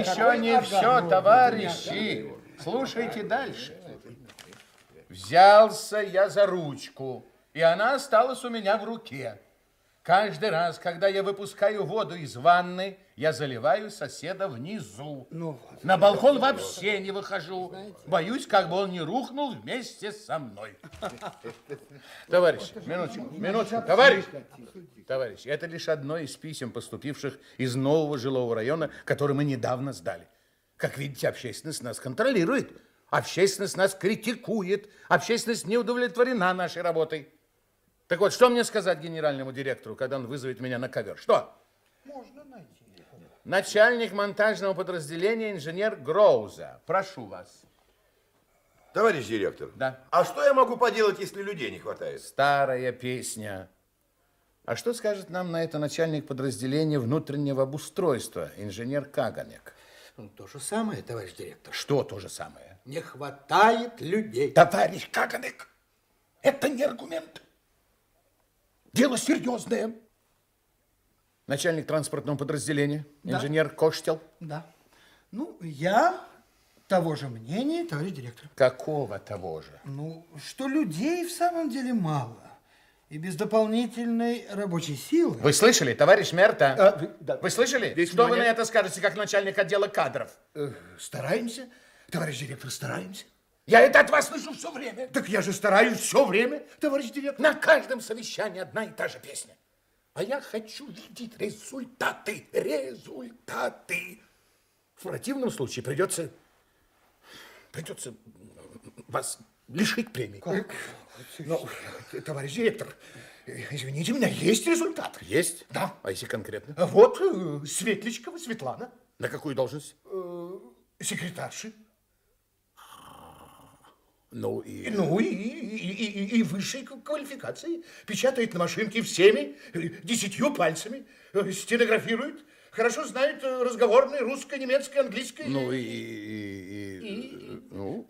еще не все, товарищи. Слушайте дальше. Взялся я за ручку, и она осталась у меня в руке. Каждый раз, когда я выпускаю воду из ванны, я заливаю соседа внизу. Ну, вот. На балкон вообще не выхожу. Знаете? Боюсь, как бы он не рухнул вместе со мной. Товарищ, минуточку, минуточку. Товарищ, товарищ, это лишь одно из писем, поступивших из нового жилого района, который мы недавно сдали. Как видите, общественность нас контролирует. Общественность нас критикует. Общественность не удовлетворена нашей работой. Так вот, что мне сказать генеральному директору, когда он вызовет меня на ковер? Что? Можно найти. Начальник монтажного подразделения инженер Гроуза. Прошу вас. Товарищ директор, да. а что я могу поделать, если людей не хватает? Старая песня. А что скажет нам на это начальник подразделения внутреннего обустройства, инженер Каганек? Ну, то же самое, товарищ директор. Что то же самое? Не хватает людей. Товарищ Каганек, это не аргумент. Дело серьезное. Начальник транспортного подразделения, да. инженер Коштел. Да. Ну, я того же мнения, товарищ директор. Какого того же? Ну, что людей в самом деле мало. И без дополнительной рабочей силы. Вы слышали, товарищ Мерта? А, вы, да. вы слышали? Здесь что внимание. вы на это скажете, как начальник отдела кадров? Э, стараемся, товарищ директор, стараемся. Я это от вас слышу все время. Так я же стараюсь все время, товарищ директор. На каждом совещании одна и та же песня. А я хочу видеть результаты, результаты. В противном случае придется, придется вас лишить премии. Как? Но, ну, ну, товарищ директор, извините меня, есть результат? Есть? Да. А если конкретно? Вот э, Светличкова Светлана. На какую должность? Э, секретарши. Ну и... Ну и, и, и, и высшей квалификации. Печатает на машинке всеми, э, десятью пальцами, э, стенографирует, хорошо знает э, разговорный русское, немецкий английский Ну и... и, и, и... Ну...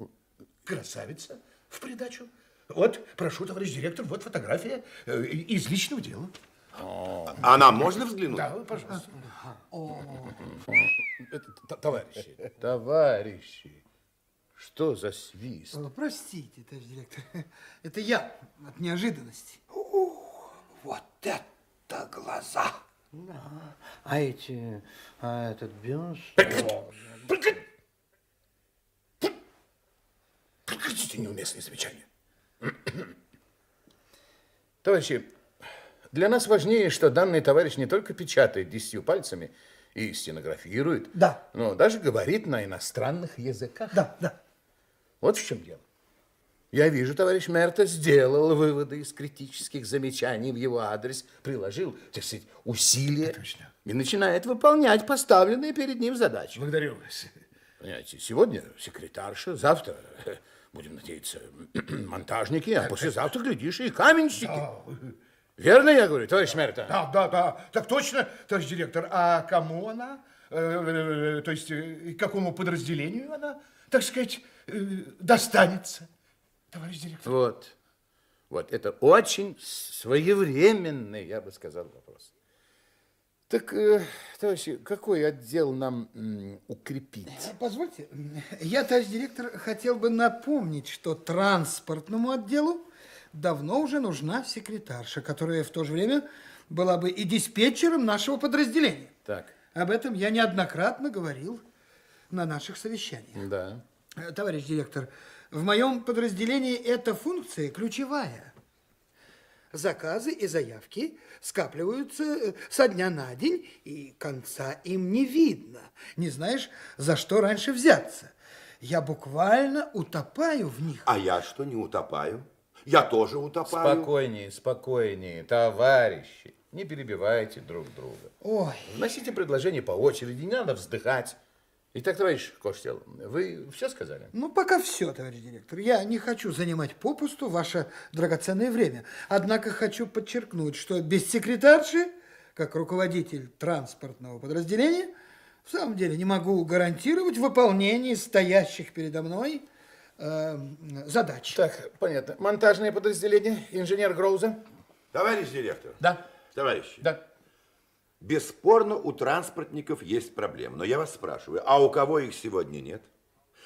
Красавица в придачу. Вот, прошу, товарищ директор, вот фотография из личного дела. А нам можно взглянуть? Да, пожалуйста. Товарищи. Товарищи. Что за свист? О, э, простите, товарищ директор, это я от неожиданности. Ух, вот это глаза! Да. А эти, а этот бюст... Прекратите неуместные замечания. Товарищи, для нас важнее, что данный товарищ не только печатает десятью пальцами и стенографирует, да. но даже говорит на иностранных языках. Да, да. Вот в чем дело. Я вижу, товарищ Мерта сделал выводы из критических замечаний в его адрес, приложил, так сказать, усилия Отлично. и начинает выполнять поставленные перед ним задачи. Благодарю вас. Понимаете, сегодня секретарша, завтра, будем надеяться, монтажники, а послезавтра, глядишь, и каменщики. Да. Верно я говорю, товарищ да. Мерта? Да, да, да. Так точно, товарищ директор. А кому она? Э, э, э, то есть, к какому подразделению она, так сказать, Э, достанется, товарищ директор. Вот. Вот, это очень своевременный, я бы сказал, вопрос. Так, э, товарищи, какой отдел нам укрепить? Э, позвольте, я, товарищ директор, хотел бы напомнить, что транспортному отделу давно уже нужна секретарша, которая в то же время была бы и диспетчером нашего подразделения. Так. Об этом я неоднократно говорил на наших совещаниях. Да. Э, товарищ директор, в моем подразделении эта функция ключевая. Заказы и заявки скапливаются э, со дня на день, и конца им не видно. Не знаешь, за что раньше взяться. Я буквально утопаю в них. А я что, не утопаю? Я тоже утопаю. Спокойнее, спокойнее, товарищи. Не перебивайте друг друга. Ой. Вносите предложение по очереди, не надо вздыхать. Итак, товарищ Коштел, вы все сказали? Ну, пока все, товарищ директор. Я не хочу занимать попусту ваше драгоценное время. Однако хочу подчеркнуть, что без секретарши, как руководитель транспортного подразделения, в самом деле не могу гарантировать выполнение стоящих передо мной э, задач. Так, понятно. Монтажное подразделение, инженер Гроуза. Товарищ директор. Да. Товарищи. Да. Бесспорно, у транспортников есть проблемы, но я вас спрашиваю, а у кого их сегодня нет?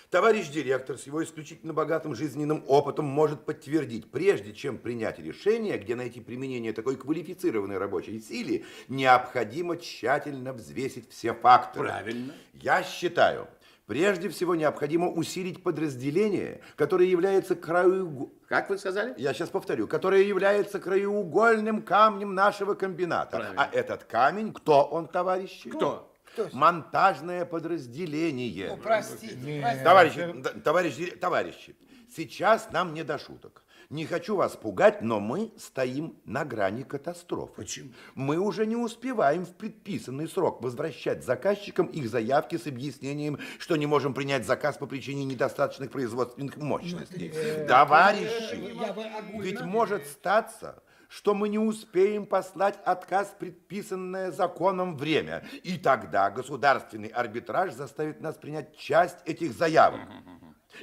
Товарищ директор с его исключительно богатым жизненным опытом может подтвердить, прежде чем принять решение, где найти применение такой квалифицированной рабочей силы, необходимо тщательно взвесить все факторы. Правильно. Я считаю, Прежде всего необходимо усилить подразделение, которое является краю... Как вы сказали? Я сейчас повторю. Которое является краеугольным камнем нашего комбината. Правильно. А этот камень, кто он, товарищи? Кто? Кто? Монтажное подразделение. Ну, простите. Нет. Товарищи, товарищи, товарищи, сейчас нам не до шуток. Не хочу вас пугать, но мы стоим на грани катастрофы. Почему? Мы уже не успеваем в предписанный срок возвращать заказчикам их заявки с объяснением, что не можем принять заказ по причине недостаточных производственных мощностей. Ну, э, товарищи, э, ведь может статься, что мы не успеем послать отказ в предписанное законом время. И тогда государственный арбитраж заставит нас принять часть этих заявок.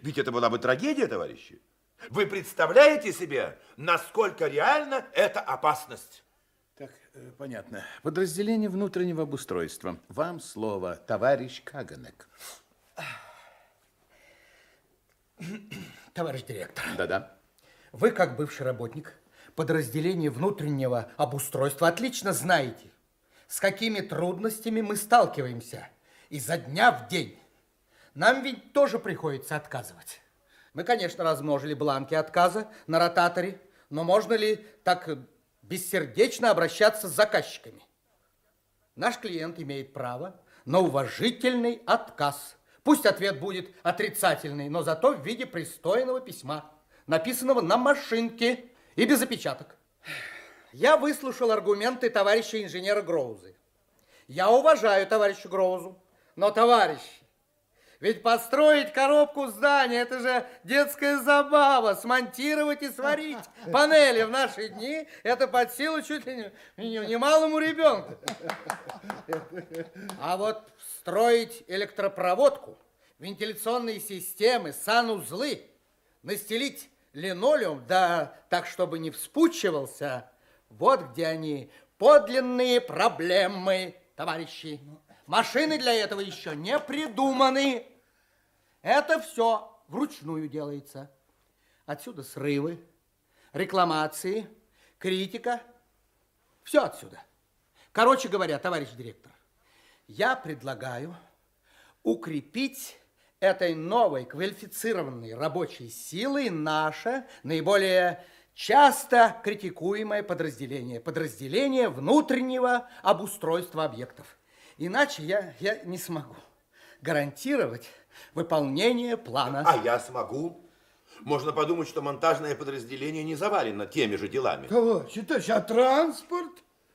Ведь это была бы трагедия, товарищи. Вы представляете себе, насколько реально эта опасность? Так, э, понятно. Подразделение внутреннего обустройства. Вам слово, товарищ Каганек. Товарищ директор. Да-да. Вы, как бывший работник подразделения внутреннего обустройства, отлично знаете, с какими трудностями мы сталкиваемся изо дня в день. Нам ведь тоже приходится отказывать. Мы, конечно, размножили бланки отказа на ротаторе, но можно ли так бессердечно обращаться с заказчиками? Наш клиент имеет право на уважительный отказ. Пусть ответ будет отрицательный, но зато в виде пристойного письма, написанного на машинке и без опечаток. Я выслушал аргументы товарища инженера Гроузы. Я уважаю товарища Гроузу, но, товарищ, ведь построить коробку здания – это же детская забава. Смонтировать и сварить панели в наши дни – это под силу чуть ли не, немалому ребенку. А вот строить электропроводку, вентиляционные системы, санузлы, настелить линолеум, да так, чтобы не вспучивался, вот где они, подлинные проблемы, товарищи. Машины для этого еще не придуманы. Это все вручную делается. Отсюда срывы, рекламации, критика. Все отсюда. Короче говоря, товарищ директор, я предлагаю укрепить этой новой квалифицированной рабочей силой наше наиболее часто критикуемое подразделение. Подразделение внутреннего обустройства объектов. Иначе я, я не смогу гарантировать Выполнение плана. А я смогу. Можно подумать, что монтажное подразделение не завалено теми же делами. Кого товарищ, а транспорт?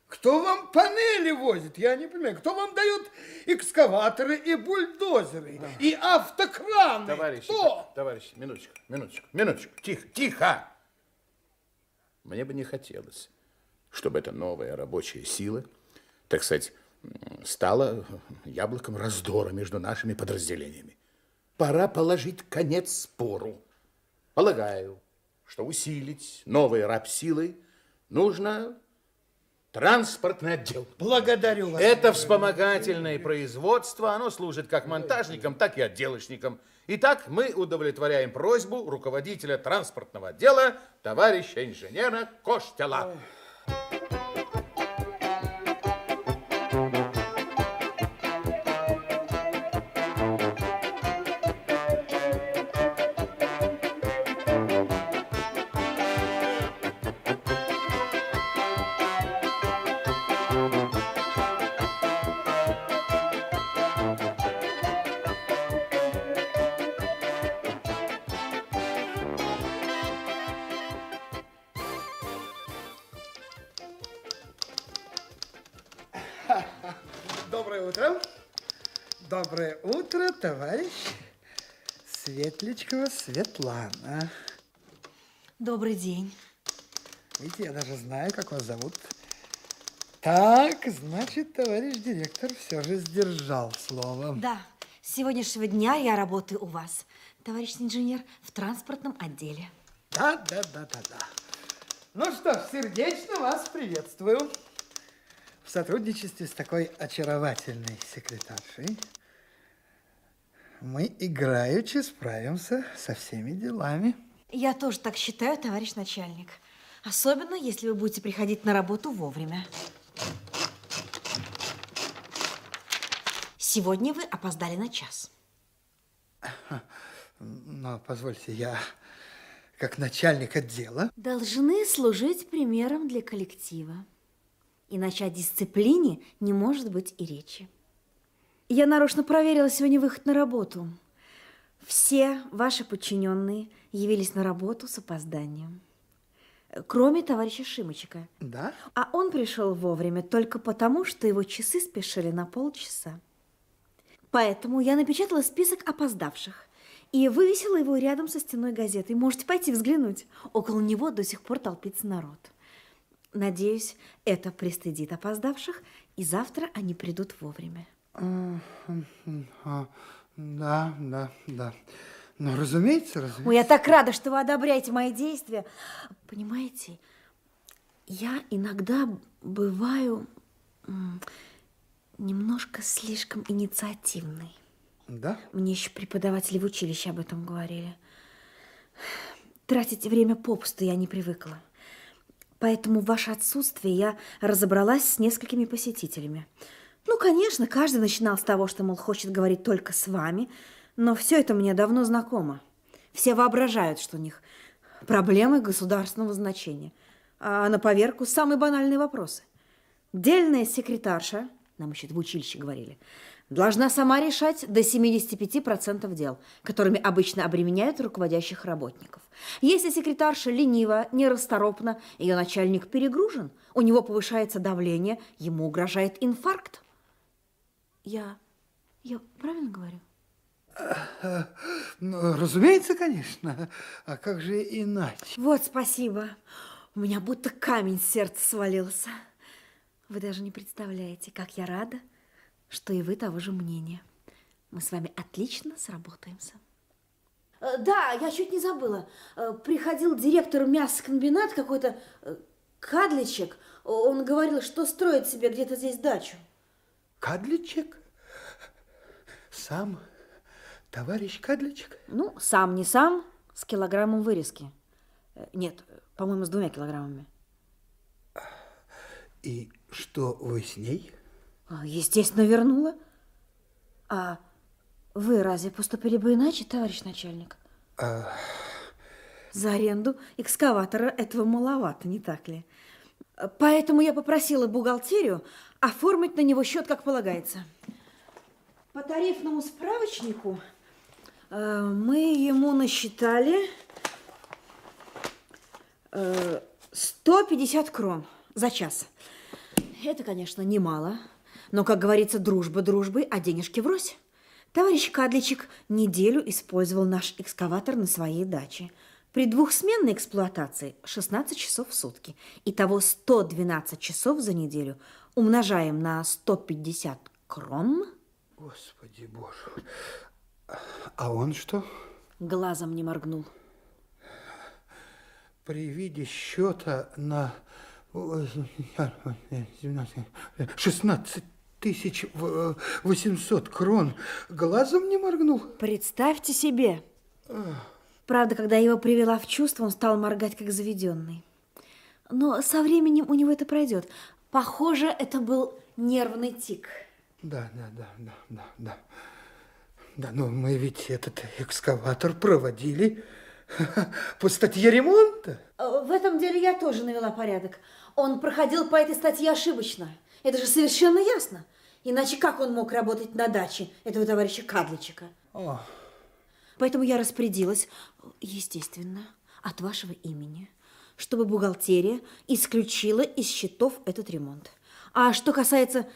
Кто вам панели возит? Я не понимаю. Кто вам дает экскаваторы и бульдозеры да. и автокраны? Товарищи, Кто? товарищи, минуточку, минуточку, минуточку. Тихо, тихо. Мне бы не хотелось, чтобы эта новая рабочая сила, так сказать, стала яблоком раздора между нашими подразделениями пора положить конец спору. Полагаю, что усилить новые рабсилы нужно транспортный отдел. Благодарю вас. Это вспомогательное производство, оно служит как монтажником, так и отделочником. Итак, мы удовлетворяем просьбу руководителя транспортного отдела, товарища инженера Коштела. Ой. Светлана. Добрый день. Видите, я даже знаю, как вас зовут. Так, значит, товарищ директор все же сдержал слово. Да, с сегодняшнего дня я работаю у вас, товарищ инженер, в транспортном отделе. Да, да, да, да, да. Ну что ж, сердечно вас приветствую в сотрудничестве с такой очаровательной секретаршей мы играючи справимся со всеми делами. Я тоже так считаю, товарищ начальник. Особенно, если вы будете приходить на работу вовремя. Сегодня вы опоздали на час. Но позвольте, я как начальник отдела... Должны служить примером для коллектива. Иначе о дисциплине не может быть и речи. Я нарочно проверила сегодня выход на работу. Все ваши подчиненные явились на работу с опозданием. Кроме товарища Шимочка. Да? А он пришел вовремя только потому, что его часы спешили на полчаса. Поэтому я напечатала список опоздавших и вывесила его рядом со стеной газеты. Можете пойти взглянуть. Около него до сих пор толпится народ. Надеюсь, это пристыдит опоздавших, и завтра они придут вовремя. Да, да, да. Ну, разумеется, разумеется. Ой, я так рада, что вы одобряете мои действия. Понимаете, я иногда бываю немножко слишком инициативной. Да? Мне еще преподаватели в училище об этом говорили. Тратить время попусту я не привыкла. Поэтому в ваше отсутствие я разобралась с несколькими посетителями. Ну, конечно, каждый начинал с того, что, мол, хочет говорить только с вами, но все это мне давно знакомо. Все воображают, что у них проблемы государственного значения. А на поверку самые банальные вопросы. Дельная секретарша, нам еще в училище говорили, должна сама решать до 75% дел, которыми обычно обременяют руководящих работников. Если секретарша ленива, нерасторопна, ее начальник перегружен, у него повышается давление, ему угрожает инфаркт. Я... Я правильно говорю? Ну, разумеется, конечно. А как же иначе? Вот, спасибо. У меня будто камень с сердца свалился. Вы даже не представляете, как я рада, что и вы того же мнения. Мы с вами отлично сработаемся. Э, да, я чуть не забыла. Э, приходил директор мясокомбинат какой-то э, Кадличек. Он говорил, что строит себе где-то здесь дачу. Кадличек? Сам товарищ Кадличек? Ну, сам не сам, с килограммом вырезки. Э, нет, по-моему, с двумя килограммами. И что вы с ней? А, естественно, вернула. А вы разве поступили бы иначе, товарищ начальник? А... За аренду экскаватора этого маловато, не так ли? Поэтому я попросила бухгалтерию оформить на него счет, как полагается. По тарифному справочнику э, мы ему насчитали э, 150 крон за час. Это, конечно, немало, но, как говорится, дружба дружбы, а денежки врозь. Товарищ Кадличек неделю использовал наш экскаватор на своей даче – при двухсменной эксплуатации 16 часов в сутки. Итого 112 часов за неделю умножаем на 150 крон. Господи боже. А он что? Глазом не моргнул. При виде счета на 16 тысяч 800 э, крон глазом не моргнул. Представьте себе. Ах. Правда, когда я его привела в чувство, он стал моргать, как заведенный. Но со временем у него это пройдет. Похоже, это был нервный тик. Да, да, да, да, да, да. Да, но мы ведь этот экскаватор проводили по статье ремонта. Э, в этом деле я тоже навела порядок. Он проходил по этой статье ошибочно. Это же совершенно ясно. Иначе как он мог работать на даче этого товарища Кадличика? О, Поэтому я распорядилась, естественно, от вашего имени, чтобы бухгалтерия исключила из счетов этот ремонт. А что касается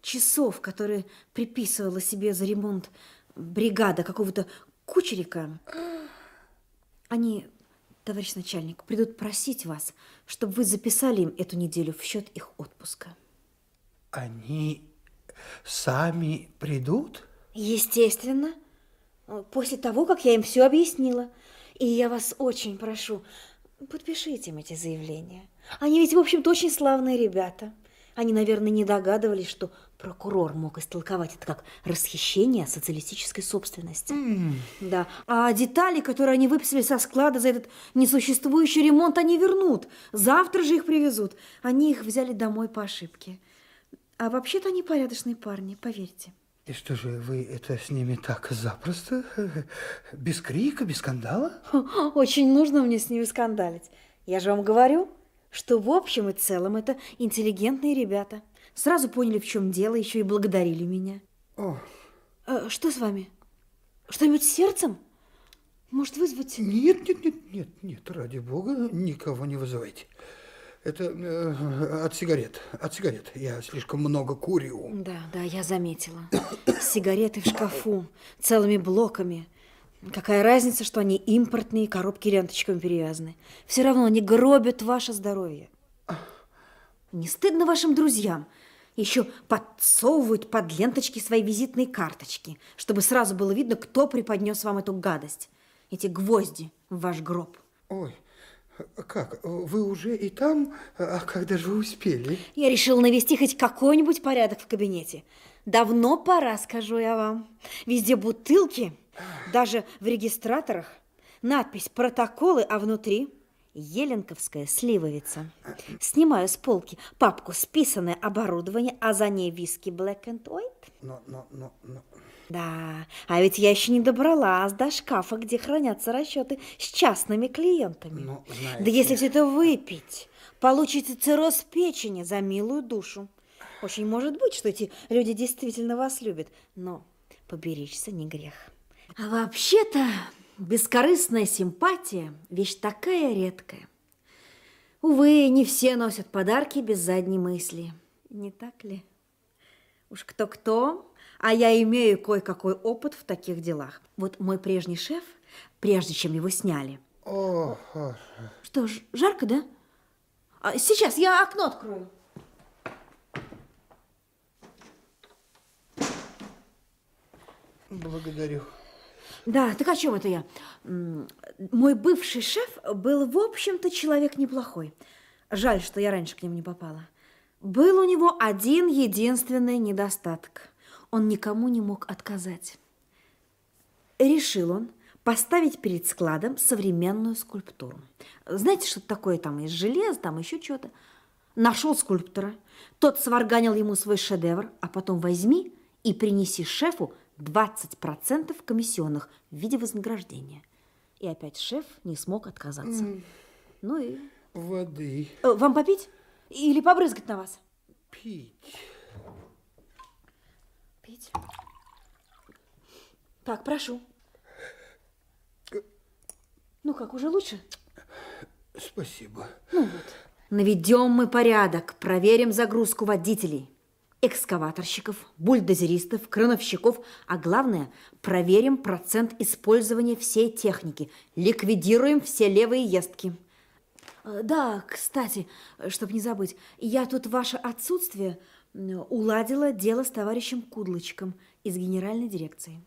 часов, которые приписывала себе за ремонт бригада какого-то кучерика, они, товарищ начальник, придут просить вас, чтобы вы записали им эту неделю в счет их отпуска. Они сами придут? Естественно. Естественно. Э, после того, как я им все объяснила. И я вас очень прошу, подпишите им эти заявления. Они ведь, в общем-то, очень славные ребята. Они, наверное, не догадывались, что прокурор мог истолковать это как расхищение социалистической собственности. Mm. Да. А детали, которые они выписали со склада за этот несуществующий ремонт, они вернут. Завтра же их привезут. Они их взяли домой по ошибке. А вообще-то они порядочные парни, поверьте. И что же, вы это с ними так запросто? Без крика, без скандала? Очень нужно мне с ними скандалить. Я же вам говорю, что в общем и целом это интеллигентные ребята. Сразу поняли, в чем дело, еще и благодарили меня. О. Э, что с вами? Что-нибудь с сердцем? Может, вызвать? Нет, нет, нет, нет, нет, ради бога, никого не вызывайте. Это э, от сигарет. От сигарет. Я слишком много курю. Да, да, я заметила. Сигареты в шкафу целыми блоками. Какая разница, что они импортные, коробки ленточками перевязаны. Все равно они гробят ваше здоровье. Не стыдно вашим друзьям? Еще подсовывают под ленточки свои визитные карточки, чтобы сразу было видно, кто преподнес вам эту гадость. Эти гвозди в ваш гроб. Ой, как? Вы уже и там? А когда же вы успели? Я решила навести хоть какой-нибудь порядок в кабинете. Давно пора, скажу я вам. Везде бутылки, даже в регистраторах. Надпись «Протоколы», а внутри Еленковская сливовица. Снимаю с полки папку «Списанное оборудование», а за ней виски «Black and White». Но, но, но, но... Да, а ведь я еще не добралась до шкафа, где хранятся расчеты с частными клиентами. Ну, знаете... Да если все это выпить, получите цирроз печени за милую душу. Очень может быть, что эти люди действительно вас любят, но поберечься не грех. А вообще-то бескорыстная симпатия – вещь такая редкая. Увы, не все носят подарки без задней мысли. Не так ли? Уж кто-кто, а я имею кое-какой опыт в таких делах. Вот мой прежний шеф, прежде чем его сняли. О, Что ж, жарко, да? А, сейчас я окно открою. Благодарю. Да, так о чем это я? Мой бывший шеф был, в общем-то, человек неплохой. Жаль, что я раньше к нему не попала. Был у него один единственный недостаток он никому не мог отказать. Решил он поставить перед складом современную скульптуру. Знаете, что такое там из железа, там еще что-то. Нашел скульптора, тот сварганил ему свой шедевр, а потом возьми и принеси шефу 20% комиссионных в виде вознаграждения. И опять шеф не смог отказаться. Mm. Ну и... Воды. Э, вам попить? Или побрызгать на вас? Пить пить. Так, прошу. Ну как, уже лучше? Спасибо. Ну вот. Наведем мы порядок, проверим загрузку водителей, экскаваторщиков, бульдозеристов, крановщиков, а главное, проверим процент использования всей техники, ликвидируем все левые ездки. Э, да, кстати, чтобы не забыть, я тут ваше отсутствие уладила дело с товарищем Кудлочком из генеральной дирекции.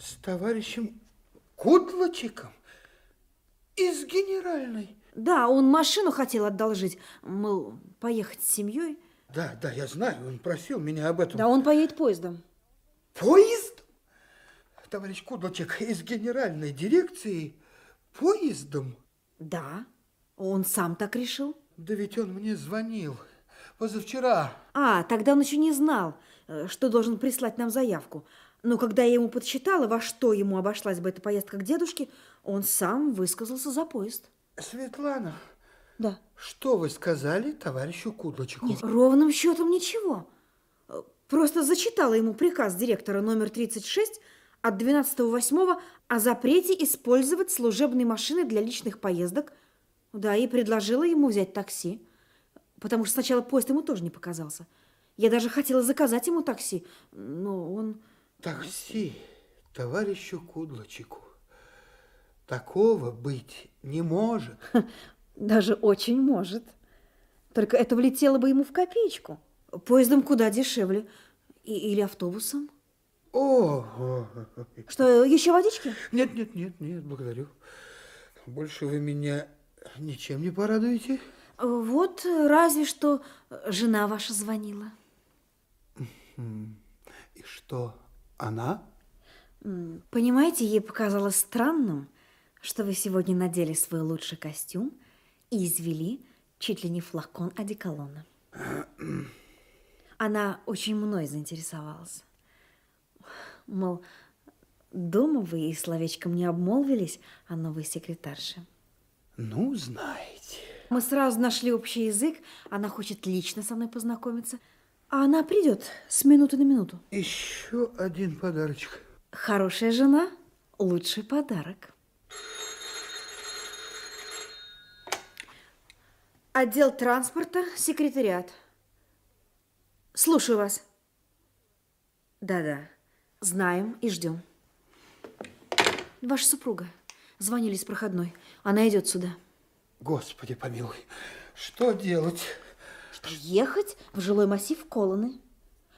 С товарищем Кудлочком Из генеральной? Да, он машину хотел одолжить, мол, поехать с семьей. Да, да, я знаю, он просил меня об этом. Да, он поедет поездом. Поезд? Товарищ Кудлочек из генеральной дирекции поездом? Да, он сам так решил. Да ведь он мне звонил позавчера. А, тогда он еще не знал, э, что должен прислать нам заявку. Но когда я ему подсчитала, во что ему обошлась бы эта поездка к дедушке, он сам высказался за поезд. Светлана, да. что вы сказали товарищу Кудлочеку? Нет, ровным счетом ничего. Э, просто зачитала ему приказ директора номер 36 от 12.08 о запрете использовать служебные машины для личных поездок. Да, и предложила ему взять такси потому что сначала поезд ему тоже не показался. Я даже хотела заказать ему такси, но он... Такси, товарищу Кудлочеку. Такого быть не может. Даже очень может. Только это влетело бы ему в копеечку. Поездом куда дешевле. И, или автобусом. О! Что, еще водички? Нет, нет, нет, нет, благодарю. Больше вы меня ничем не порадуете. Вот э, разве что э, жена ваша звонила. И что, она? Понимаете, ей показалось странным, что вы сегодня надели свой лучший костюм и извели чуть ли не флакон одеколона. Она очень мной заинтересовалась. Мол, дома вы и словечком не обмолвились о новой секретарше. Ну, знаете. Мы сразу нашли общий язык. Она хочет лично со мной познакомиться. А она придет с минуты на минуту. Еще один подарочек. Хорошая жена – лучший подарок. Отдел транспорта, секретариат. Слушаю вас. Да-да, знаем и ждем. Ваша супруга. Звонили с проходной. Она идет сюда. Господи помилуй, что делать? Ехать в жилой массив Колоны.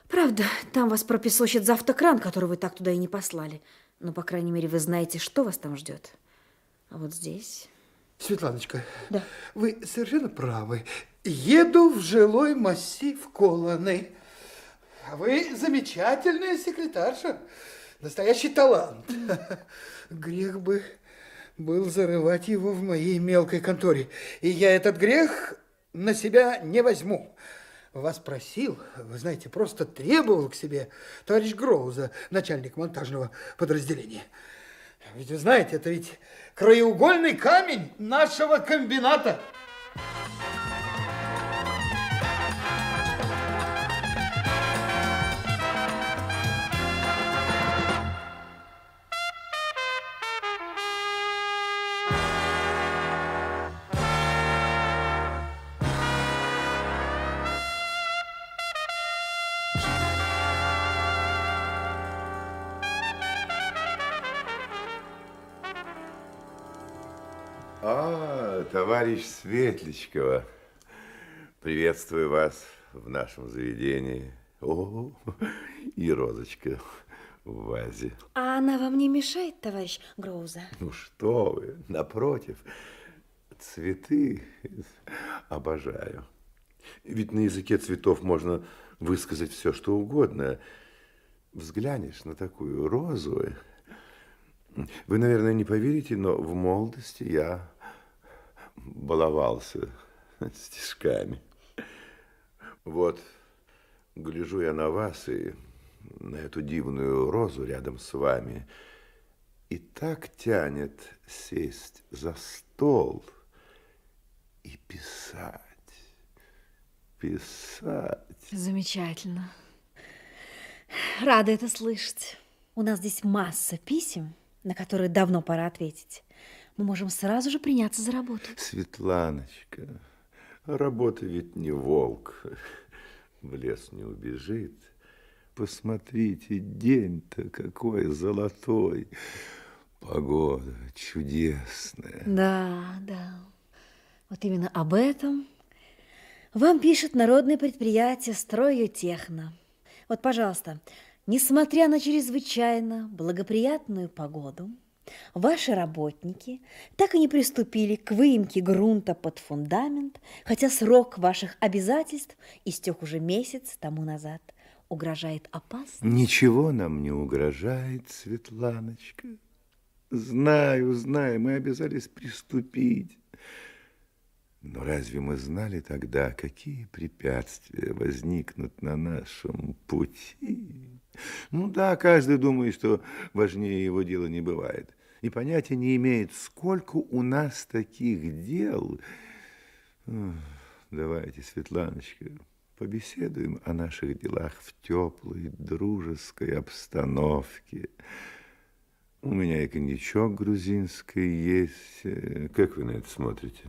Правда, там вас пропесочит за автокран, который вы так туда и не послали. Но, ну, по крайней мере, вы знаете, что вас там ждет. А вот здесь... Светланочка, да. вы совершенно правы. Еду в жилой массив Колоны. А вы замечательная секретарша. Настоящий талант. Грех бы был зарывать его в моей мелкой конторе. И я этот грех на себя не возьму. Вас просил, вы знаете, просто требовал к себе товарищ Гроуза, начальник монтажного подразделения. Ведь вы знаете, это ведь краеугольный камень нашего комбината. Светличкова, приветствую вас в нашем заведении. О, и розочка в вазе. А она вам не мешает, товарищ Гроуза? Ну что вы, напротив, цветы обожаю. Ведь на языке цветов можно высказать все, что угодно. Взглянешь на такую розу, вы, наверное, не поверите, но в молодости я баловался стишками. Вот, гляжу я на вас и на эту дивную розу рядом с вами, и так тянет сесть за стол и писать, писать. Замечательно. Рада это слышать. У нас здесь масса писем, на которые давно пора ответить мы можем сразу же приняться за работу. Светланочка, работа ведь не волк. В лес не убежит. Посмотрите, день-то какой золотой. Погода чудесная. Да, да. Вот именно об этом вам пишет народное предприятие «Строю техно». Вот, пожалуйста, несмотря на чрезвычайно благоприятную погоду, Ваши работники так и не приступили к выемке грунта под фундамент, хотя срок ваших обязательств истек уже месяц тому назад. Угрожает опасность? Ничего нам не угрожает, Светланочка. Знаю, знаю, мы обязались приступить. Но разве мы знали тогда, какие препятствия возникнут на нашем пути? Ну да, каждый думает, что важнее его дела не бывает. И понятия не имеет, сколько у нас таких дел. Давайте, Светланочка, побеседуем о наших делах в теплой, дружеской обстановке. У меня и коньячок грузинский есть. Как вы на это смотрите?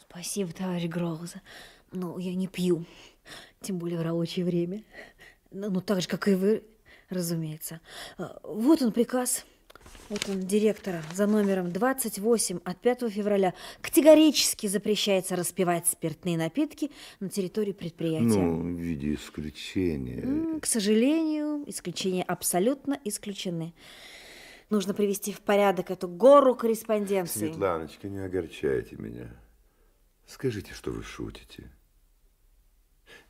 Спасибо, товарищ Гроза. Но ну, я не пью, тем более в рабочее время. Ну, ну так же, как и вы, разумеется. А, вот он приказ. Вот он, директора, за номером 28 от 5 февраля категорически запрещается распивать спиртные напитки на территории предприятия. Ну, в виде исключения. К сожалению, исключения абсолютно исключены. Нужно привести в порядок эту гору корреспонденции. Светланочка, не огорчайте меня. Скажите, что вы шутите.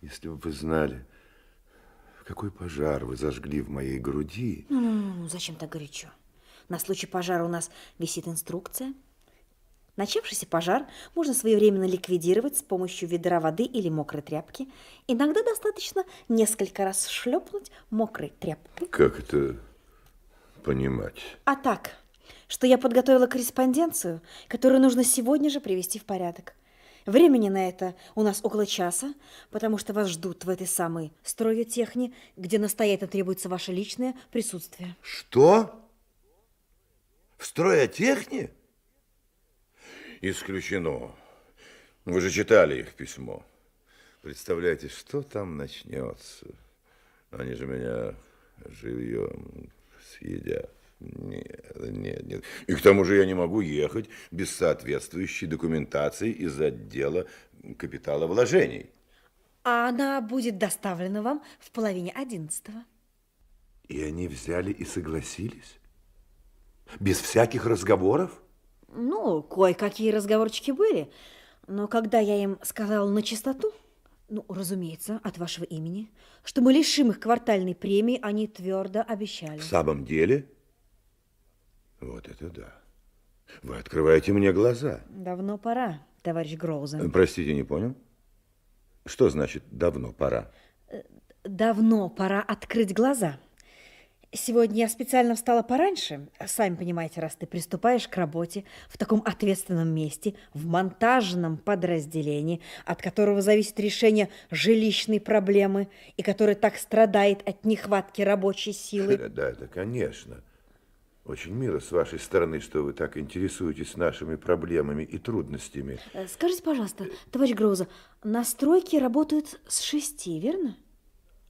Если бы вы знали, какой пожар вы зажгли в моей груди? Ну, ну, ну, зачем так горячо? На случай пожара у нас висит инструкция. Начавшийся пожар можно своевременно ликвидировать с помощью ведра воды или мокрой тряпки. Иногда достаточно несколько раз шлепнуть мокрой тряпкой. Как это понимать? А так, что я подготовила корреспонденцию, которую нужно сегодня же привести в порядок. Времени на это у нас около часа, потому что вас ждут в этой самой стройотехне, где настоятельно требуется ваше личное присутствие. Что? В стройотехне? Исключено. Вы же читали их письмо. Представляете, что там начнется? Они же меня живьем съедят. Нет, нет, нет. И к тому же я не могу ехать без соответствующей документации из отдела капитала вложений. А она будет доставлена вам в половине одиннадцатого. И они взяли и согласились? Без всяких разговоров? Ну, кое-какие разговорчики были. Но когда я им сказала на чистоту, ну, разумеется, от вашего имени, что мы лишим их квартальной премии, они твердо обещали. В самом деле? Вот это да. Вы открываете мне глаза. Давно пора, товарищ Гроузен. Простите, не понял. Что значит «давно пора»? Э, давно пора открыть глаза. Сегодня я специально встала пораньше. Сами понимаете, раз ты приступаешь к работе в таком ответственном месте, в монтажном подразделении, от которого зависит решение жилищной проблемы и который так страдает от нехватки рабочей силы. Да, да, конечно. Очень мило с вашей стороны, что вы так интересуетесь нашими проблемами и трудностями. Э, скажите, пожалуйста, товарищ Гроза, настройки работают с шести, верно?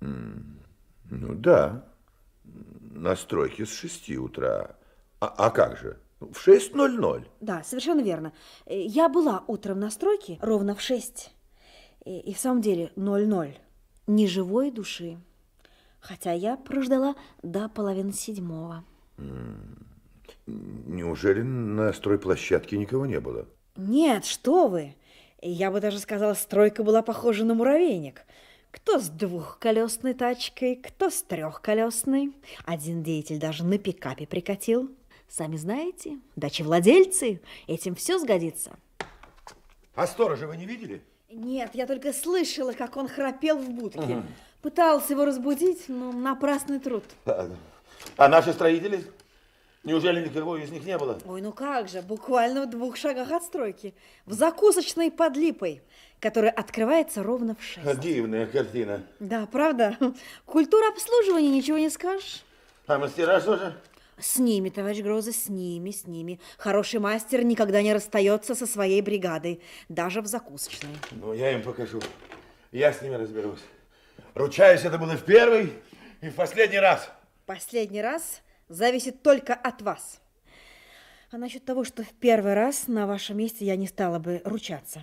Ну да, настройки с шести утра. А, а как же? Ну, в 6.00. Да, совершенно верно. Э, я была утром на стройке ровно в 6. И, и в самом деле 0.0. Ни живой души. Хотя я прождала до половины седьмого. Неужели на стройплощадке никого не было? Нет, что вы! Я бы даже сказала, стройка была похожа на муравейник. Кто с двухколесной тачкой, кто с трехколесной. Один деятель даже на пикапе прикатил. Сами знаете, дачи владельцы, этим все сгодится. А сторожа вы не видели? Нет, я только слышала, как он храпел в будке. Угу. Пыталась его разбудить, но напрасный труд. Ладно. А наши строители? Неужели никого из них не было? Ой, ну как же, буквально в двух шагах от стройки. В закусочной под липой, которая открывается ровно в шесть. Дивная картина. Да, правда. Культура обслуживания, ничего не скажешь. А мастера что же? С ними, товарищ Гроза, с ними, с ними. Хороший мастер никогда не расстается со своей бригадой, даже в закусочной. Ну, я им покажу. Я с ними разберусь. Ручаюсь, это было в первый и в последний раз последний раз зависит только от вас. А насчет того, что в первый раз на вашем месте я не стала бы ручаться.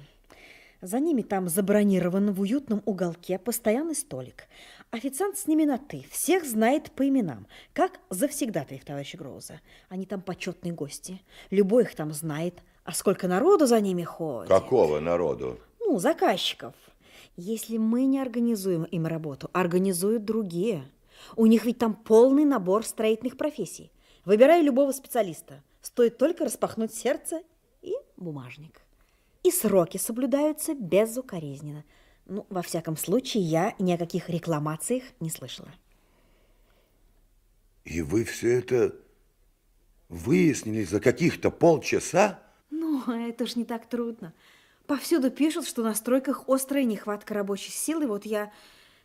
За ними там забронирован в уютном уголке постоянный столик. Официант с ними на «ты», всех знает по именам, как завсегдатаев товарища Гроуза. Они там почетные гости, любой их там знает, а сколько народу за ними ходит. Какого народу? Ну, заказчиков. Если мы не организуем им работу, организуют другие – у них ведь там полный набор строительных профессий. Выбирай любого специалиста. Стоит только распахнуть сердце и бумажник. И сроки соблюдаются безукоризненно. Ну, во всяком случае, я ни о каких рекламациях не слышала. И вы все это выяснили за каких-то полчаса? Ну, это ж не так трудно. Повсюду пишут, что на стройках острая нехватка рабочей силы. Вот я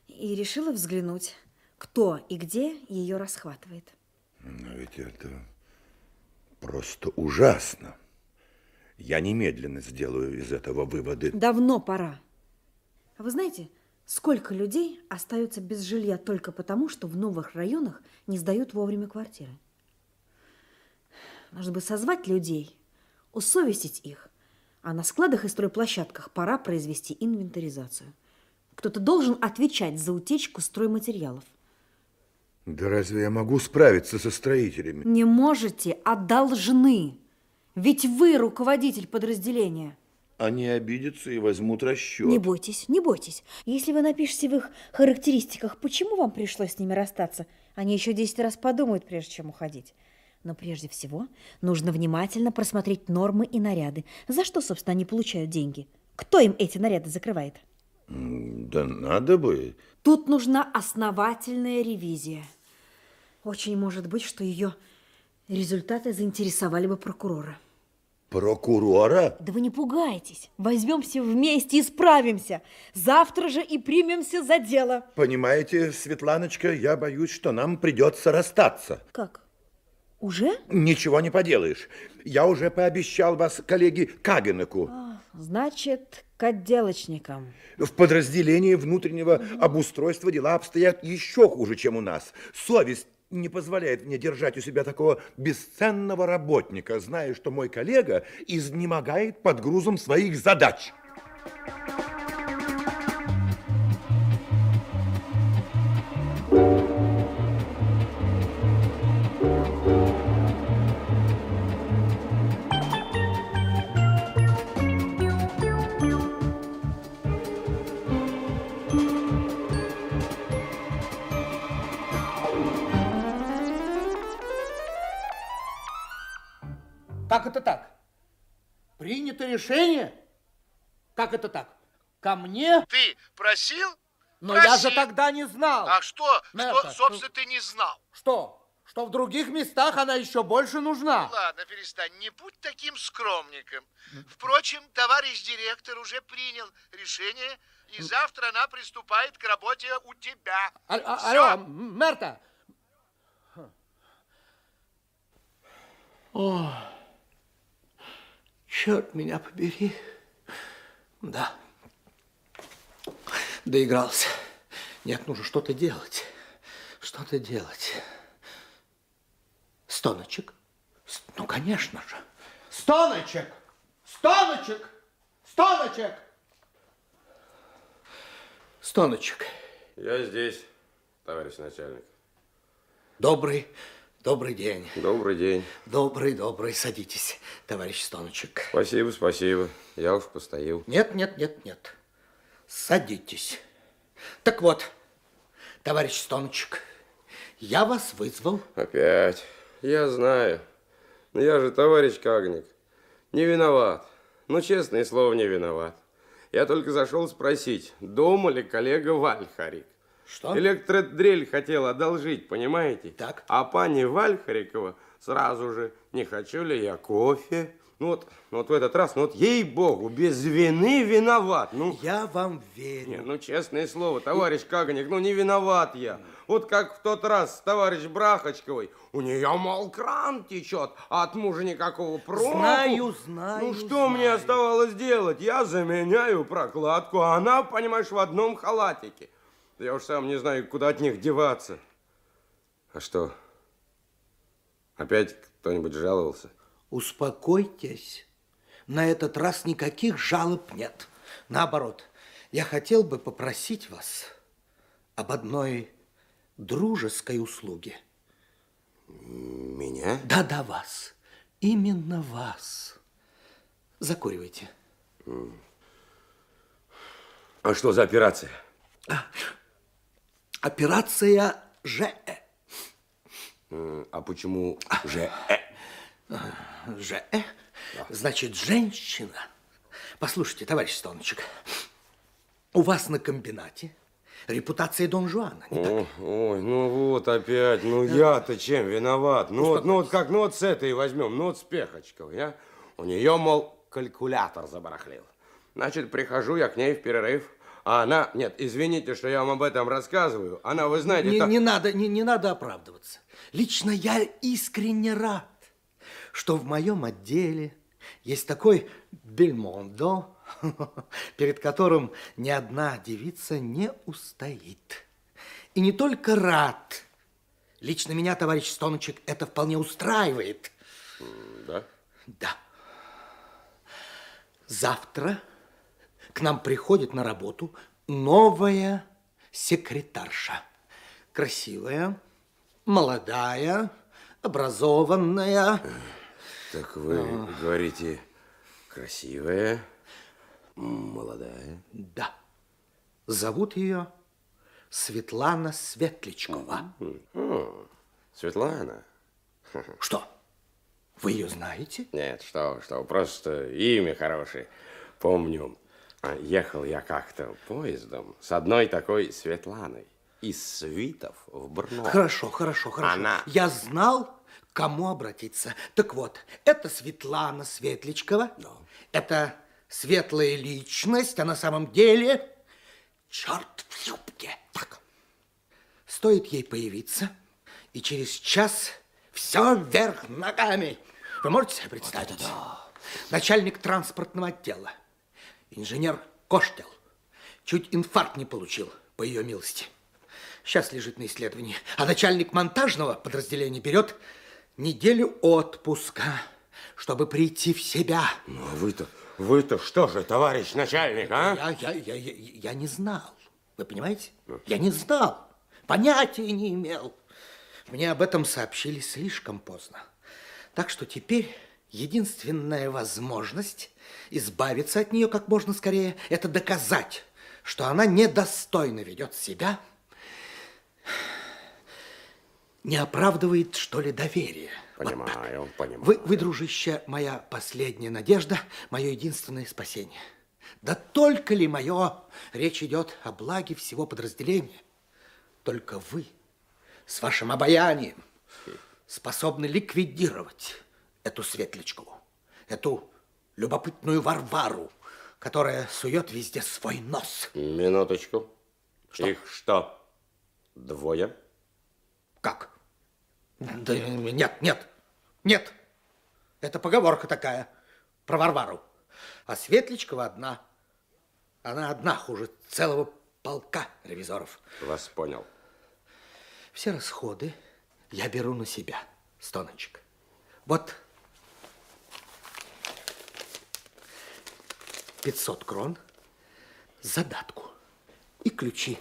и решила взглянуть кто и где ее расхватывает. Но ведь это просто ужасно. Я немедленно сделаю из этого выводы. Давно пора. А вы знаете, сколько людей остаются без жилья только потому, что в новых районах не сдают вовремя квартиры? Может бы созвать людей, усовестить их, а на складах и стройплощадках пора произвести инвентаризацию. Кто-то должен отвечать за утечку стройматериалов – да разве я могу справиться со строителями? Не можете, а должны. Ведь вы руководитель подразделения. Они обидятся и возьмут расчет. Не бойтесь, не бойтесь. Если вы напишете в их характеристиках, почему вам пришлось с ними расстаться, они еще 10 раз подумают, прежде чем уходить. Но прежде всего нужно внимательно просмотреть нормы и наряды. За что, собственно, они получают деньги? Кто им эти наряды закрывает? Да надо бы. Тут нужна основательная ревизия. Очень может быть, что ее результаты заинтересовали бы прокурора. Прокурора? Да вы не пугайтесь. Возьмемся вместе и справимся. Завтра же и примемся за дело. Понимаете, Светланочка, я боюсь, что нам придется расстаться. Как? Уже? Ничего не поделаешь. Я уже пообещал вас коллеге Кагенеку. А, Значит, к отделочникам. В подразделении внутреннего обустройства дела обстоят еще хуже, чем у нас. Совесть не позволяет мне держать у себя такого бесценного работника, зная, что мой коллега изнемогает под грузом своих задач. Thank you. Как это так? Принято решение? Как это так? Ко мне? Ты просил? Но Проси. я же тогда не знал. А что, Мэр, ну, что собственно, ну, ты... не знал? Что? Что в других местах она еще больше нужна. Ну, ладно, перестань, не будь таким скромником. Впрочем, товарищ директор уже принял решение, и завтра она приступает к работе у тебя. А -а Алло, Мерта! Ох... Черт меня побери. Да. Доигрался. Нет, нужно что-то делать. Что-то делать. Стоночек? Ну, конечно же. Стоночек! Стоночек! Стоночек! Стоночек. Я здесь, товарищ начальник. Добрый Добрый день. Добрый день. Добрый, добрый. Садитесь, товарищ Стоночек. Спасибо, спасибо. Я уж постоял. Нет, нет, нет, нет. Садитесь. Так вот, товарищ Стоночек, я вас вызвал. Опять. Я знаю. Но я же товарищ Кагник. Не виноват. Ну, честное слово, не виноват. Я только зашел спросить, дома ли коллега Вальхарик. Что? Электродрель хотел одолжить, понимаете? Так. А пани Вальхарикова сразу же, не хочу ли я кофе? Ну вот, ну вот в этот раз, ну вот ей-богу, без вины виноват. Ну, я вам верю. Не, ну, честное слово, товарищ Каганик, ну не виноват я. Вот как в тот раз с товарищ Брахачковой. У нее, мол, кран течет, а от мужа никакого проку. Знаю, знаю, Ну, что знаю. мне оставалось делать? Я заменяю прокладку, а она, понимаешь, в одном халатике. Я уж сам не знаю, куда от них деваться. А что, опять кто-нибудь жаловался? Успокойтесь. На этот раз никаких жалоб нет. Наоборот, я хотел бы попросить вас об одной дружеской услуге. Меня? Да-да, вас. Именно вас. Закуривайте. А что за операция? А, Операция ЖЭ. А почему ЖЭ? Э? ЖЭ? Значит, женщина. Послушайте, товарищ Стоночек, у вас на комбинате репутация Дон Жуана, не так? Ой, ну вот опять, ну э, я-то чем виноват? Ну вот, ну вот как, ну вот с этой возьмем, ну вот с Пехочковой, я. А? У нее, мол, калькулятор забарахлил. Значит, прихожу я к ней в перерыв, а она, нет, извините, что я вам об этом рассказываю. Она, вы знаете... Не, та... не, надо, не, не надо оправдываться. Лично я искренне рад, что в моем отделе есть такой Бельмондо, перед которым ни одна девица не устоит. И не только рад. Лично меня, товарищ Стоночек, это вполне устраивает. Да? Да. Завтра к нам приходит на работу новая секретарша. Красивая, молодая, образованная. Так вы а... говорите, красивая, молодая? Да. Зовут ее Светлана Светличкова. О, Светлана. Что? Вы ее знаете? Нет, что, что, просто имя хорошее. Помню. А, ехал я как-то поездом с одной такой Светланой из свитов в Брно. Хорошо, хорошо, хорошо. Она... Я знал, к кому обратиться. Так вот, это Светлана Светличкова. Но. Это светлая личность, а на самом деле черт в юбке. Так. Стоит ей появиться, и через час все вверх ногами. Вы можете себе представить? Вот да. Начальник транспортного отдела. Инженер Коштел чуть инфаркт не получил по ее милости. Сейчас лежит на исследовании. А начальник монтажного подразделения берет неделю отпуска, чтобы прийти в себя. Ну, а вы-то, вы-то что же, товарищ начальник, а? Я, я, я, я, я не знал. Вы понимаете? Ну. Я не знал. Понятия не имел. Мне об этом сообщили слишком поздно. Так что теперь Единственная возможность избавиться от нее как можно скорее, это доказать, что она недостойно ведет себя, не оправдывает, что ли, доверие. Понимаю, вот так. понимаю. Вы, вы, дружище, моя последняя надежда, мое единственное спасение. Да только ли мое? Речь идет о благе всего подразделения. Только вы с вашим обаянием способны ликвидировать эту светлячку, эту любопытную Варвару, которая сует везде свой нос. Минуточку. Что? Их что, двое? Как? Да нет, нет, нет. Это поговорка такая про Варвару. А Светличкова одна. Она одна хуже целого полка ревизоров. Вас понял. Все расходы я беру на себя, Стоночек. Вот 500 крон, задатку и ключи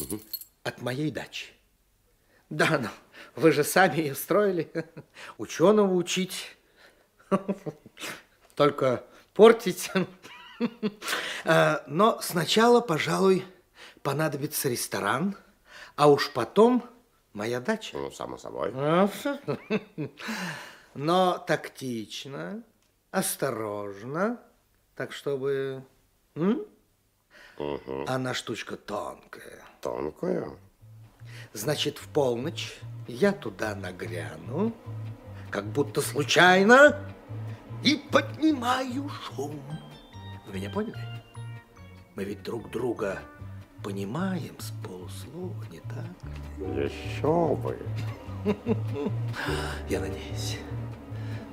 угу. от моей дачи. Да, но ну, вы же сами ее строили. Ученого учить, только портить. А, но сначала, пожалуй, понадобится ресторан, а уж потом моя дача. Ну, само собой. Но тактично осторожно, так чтобы... М? Угу. Она штучка тонкая. Тонкая? Значит, в полночь я туда нагряну, как будто случайно, и поднимаю шум. Вы меня поняли? Мы ведь друг друга понимаем с полуслова, не так? Еще бы. Я надеюсь.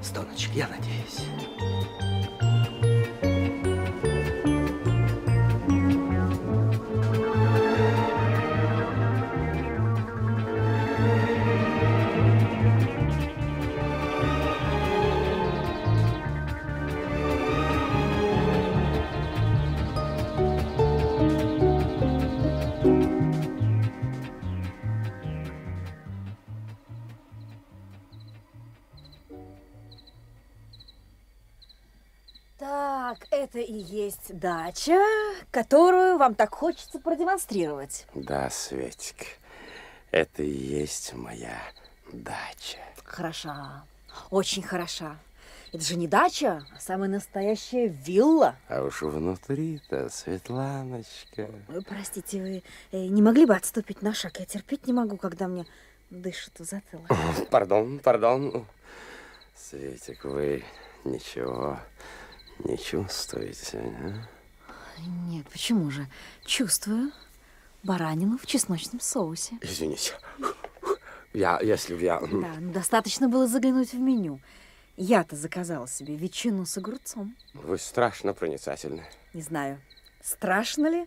Стоночек, я надеюсь. передача, которую вам так хочется продемонстрировать. Да, Светик, это и есть моя дача. Хороша, очень хороша. Это же не дача, а самая настоящая вилла. А уж внутри-то, Светланочка. простите, вы э, не могли бы отступить на шаг? Я терпеть не могу, когда мне дышит в затылок. Пардон, пардон. Светик, вы ничего не чувствуете, а? Нет, почему же? Чувствую баранину в чесночном соусе. Извините. Я, если бы я... Да, ну, достаточно было заглянуть в меню. Я-то заказала себе ветчину с огурцом. Вы страшно проницательны. Не знаю, страшно ли,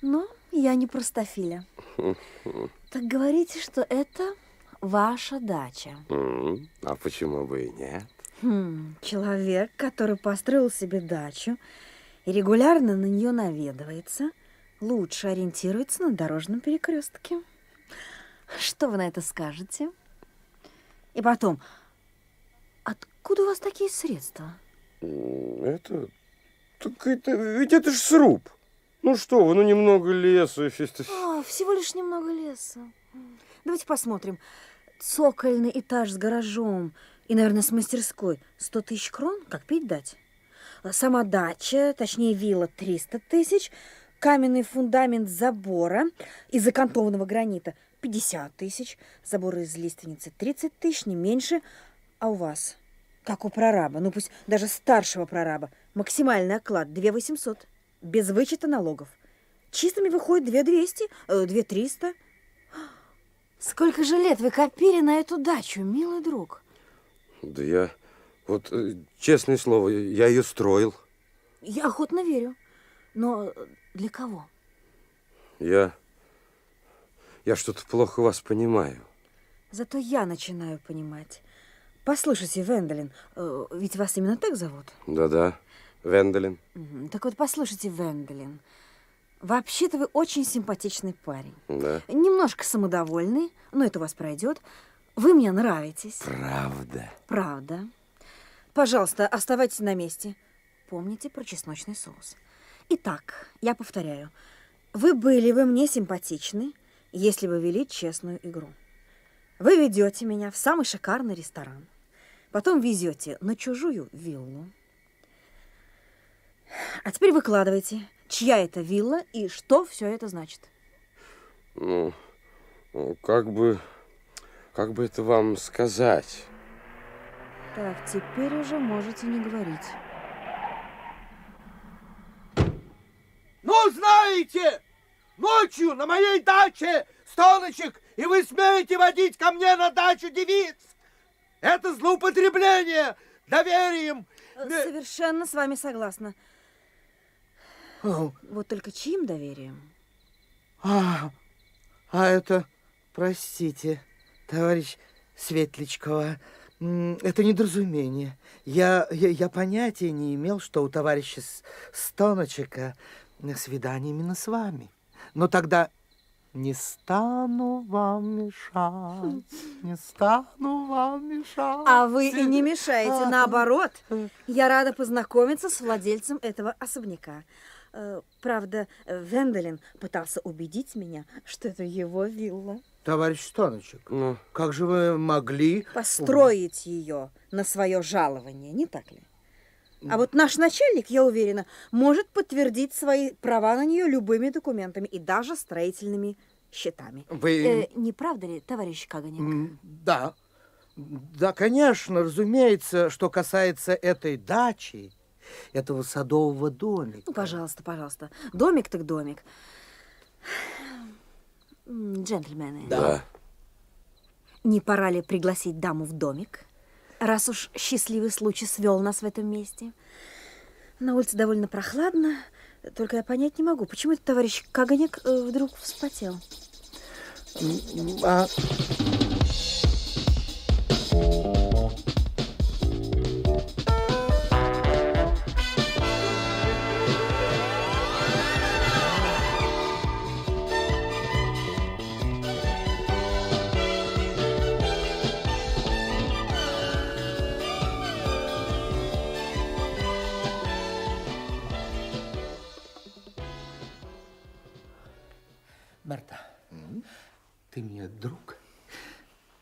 но я не простофиля. Так говорите, что это ваша дача. А почему бы и нет? Хм, человек, который построил себе дачу, и регулярно на нее наведывается, лучше ориентируется на дорожном перекрестке. Что вы на это скажете? И потом, откуда у вас такие средства? Это... Так это... Ведь это ж сруб. Ну что вы, ну немного леса. А всего лишь немного леса. Давайте посмотрим. Цокольный этаж с гаражом и, наверное, с мастерской. Сто тысяч крон? Как пить дать? сама дача, точнее вилла 300 тысяч, каменный фундамент забора из окантованного гранита 50 тысяч, забор из лиственницы 30 тысяч, не меньше. А у вас, как у прораба, ну пусть даже старшего прораба, максимальный оклад 2 800, без вычета налогов. Чистыми выходит 2 200, 2 300. Сколько же лет вы копили на эту дачу, милый друг? Да я... Вот, э, честное слово, я ее строил. Я охотно верю. Но э, для кого? Я... Я что-то плохо вас понимаю. Зато я начинаю понимать. Послушайте, Вендолин, э, ведь вас именно так зовут? Да-да, Вендолин. Так вот, послушайте, Вендолин, вообще-то вы очень симпатичный парень. Да. Немножко самодовольный, но это у вас пройдет. Вы мне нравитесь. Правда. Правда. Пожалуйста, оставайтесь на месте. Помните про чесночный соус. Итак, я повторяю. Вы были бы мне симпатичны, если бы вели честную игру. Вы ведете меня в самый шикарный ресторан. Потом везете на чужую виллу. А теперь выкладывайте, чья это вилла и что все это значит. Ну, ну, как бы, как бы это вам сказать? Так, теперь уже можете не говорить. Ну, знаете, ночью на моей даче стоночек, и вы смеете водить ко мне на дачу девиц. Это злоупотребление доверием. Э, совершенно с вами согласна. Вот только чьим доверием? А, а это, простите, товарищ Светличкова, это недоразумение. Я, я, я понятия не имел, что у товарища Стоночека э, свидание именно с вами. Но тогда не стану вам мешать, не стану вам мешать. А вы и не мешаете, а, наоборот. Э, э. Я рада познакомиться с владельцем этого особняка. Правда, Венделин пытался убедить меня, что это его вилла. Товарищ Стоночек, ну. как же вы могли... Построить ее на свое жалование, не так ли? А вот наш начальник, я уверена, может подтвердить свои права на нее любыми документами и даже строительными счетами. Вы... Э, не правда ли, товарищ Каганик? Да. Да, конечно, разумеется, что касается этой дачи, этого садового домика. Ну, пожалуйста, пожалуйста. Домик так домик. Джентльмены. Да. Не пора ли пригласить даму в домик, раз уж счастливый случай свел нас в этом месте? На улице довольно прохладно, только я понять не могу, почему этот товарищ Каганек э, вдруг вспотел. А...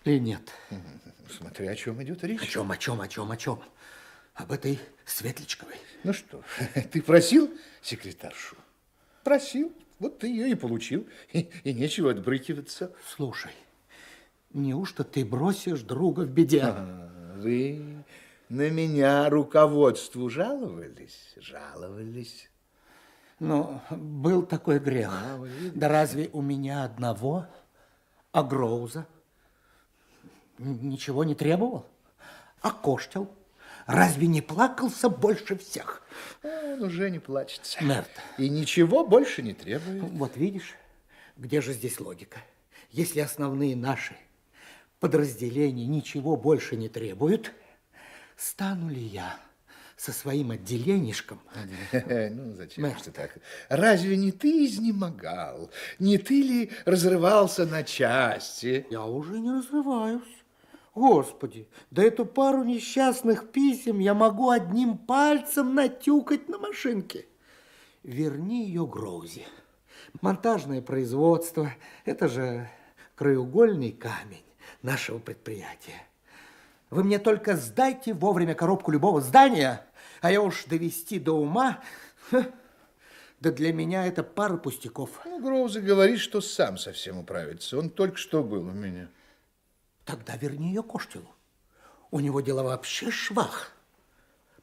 или нет? Смотря о чем идет речь. О чем, о чем, о чем, о чем? Об этой Светличковой. Ну что, ты просил секретаршу? Просил. Вот ты ее и получил. И, и нечего отбрыкиваться. Слушай, неужто ты бросишь друга в беде? А, вы на меня руководству жаловались? Жаловались. Ну, был такой грех. А, да разве у меня одного, а Гроуза? ничего не требовал, а коштил. Разве не плакался больше всех? Он э, ну, уже не плачет. Мерт. И ничего больше не требует. Ну, вот видишь, где же здесь логика? Если основные наши подразделения ничего больше не требуют, стану ли я со своим отделенишком. Э, ну, зачем Мэр. что так? Разве не ты изнемогал? Не ты ли разрывался на части? Я уже не разрываюсь. Господи, да эту пару несчастных писем я могу одним пальцем натюкать на машинке. Верни ее Гроузи. Монтажное производство – это же краеугольный камень нашего предприятия. Вы мне только сдайте вовремя коробку любого здания, а я уж довести до ума... Ха, да для меня это пара пустяков. Ну, Гроуза говорит, что сам совсем управится. Он только что был у меня. Тогда верни ее Коштилу. У него дело вообще швах.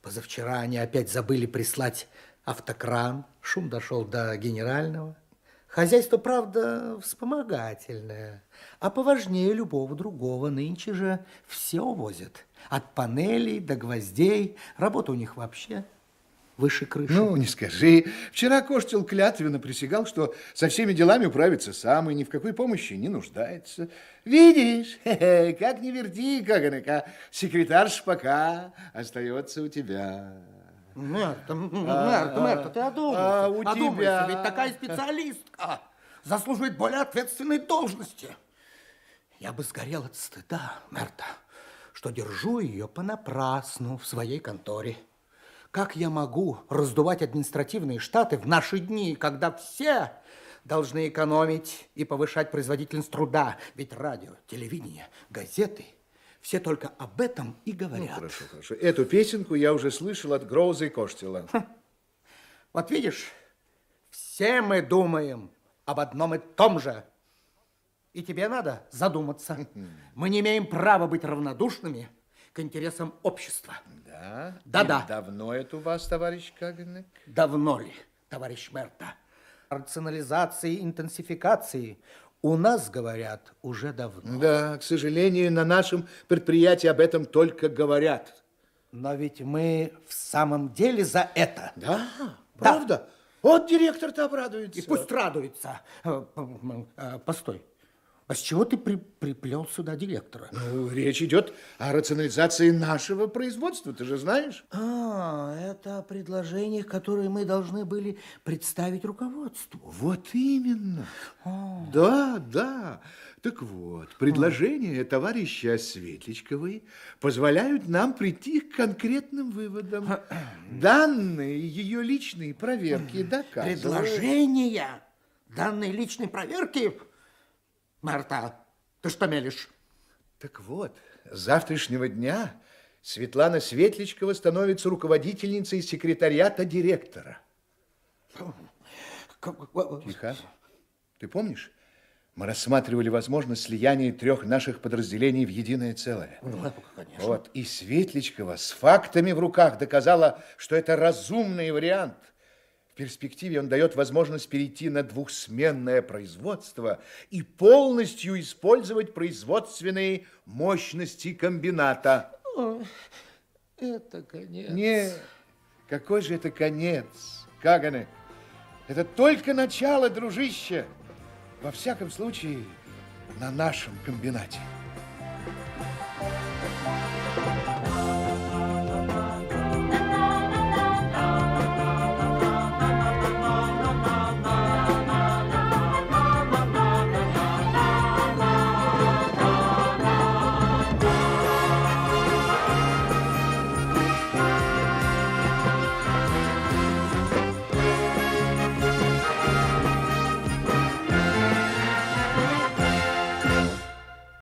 Позавчера они опять забыли прислать автокран. Шум дошел до генерального. Хозяйство, правда, вспомогательное, а поважнее любого другого. Нынче же все возят. От панелей до гвоздей. Работа у них вообще выше крыши. Ну, не скажи. Вчера Коштил клятвенно присягал, что со всеми делами управится сам и ни в какой помощи не нуждается. Видишь, хе -хе, как не верти, Каганека, секретарш пока остается у тебя. Мерта, Мерта, Мерта, ты а, одумался. А у тебя... ведь такая специалистка заслуживает более ответственной должности. Я бы сгорел от стыда, Мерта, что держу ее понапрасну в своей конторе. Как я могу раздувать административные штаты в наши дни, когда все должны экономить и повышать производительность труда? Ведь радио, телевидение, газеты – все только об этом и ну, говорят. Ну, хорошо, хорошо. Эту песенку я уже слышал от Гроуза и Коштила. Ха. Вот видишь, все мы думаем об одном и том же. И тебе надо задуматься. Мы не имеем права быть равнодушными к интересам общества. Да? да Давно это у вас, товарищ Каганек? Давно ли, товарищ Мерта? Рационализации, интенсификации. У нас говорят уже давно. Да, к сожалению, на нашем предприятии об этом только говорят. Но ведь мы в самом деле за это. Да, правда? Да. Вот директор-то обрадуется. И пусть радуется. Э, э, постой, а с чего ты при, приплел сюда директора? Ну, речь идет о рационализации нашего производства, ты же знаешь. А, это о предложениях, которые мы должны были представить руководству. Вот именно. А. Да, да. Так вот, предложения товарища Светличковой позволяют нам прийти к конкретным выводам. Данные ее личные проверки доказывают... Предложения данные личной проверки Марта, ты что мелешь? Так вот, с завтрашнего дня Светлана Светличкова становится руководительницей секретариата директора. Тихо. Ты помнишь? Мы рассматривали возможность слияния трех наших подразделений в единое целое. Ну, конечно. Вот, и Светличкова с фактами в руках доказала, что это разумный вариант – перспективе он дает возможность перейти на двухсменное производство и полностью использовать производственные мощности комбината. О, это конец. Нет, какой же это конец, Каганы? Это только начало, дружище. Во всяком случае, на нашем комбинате.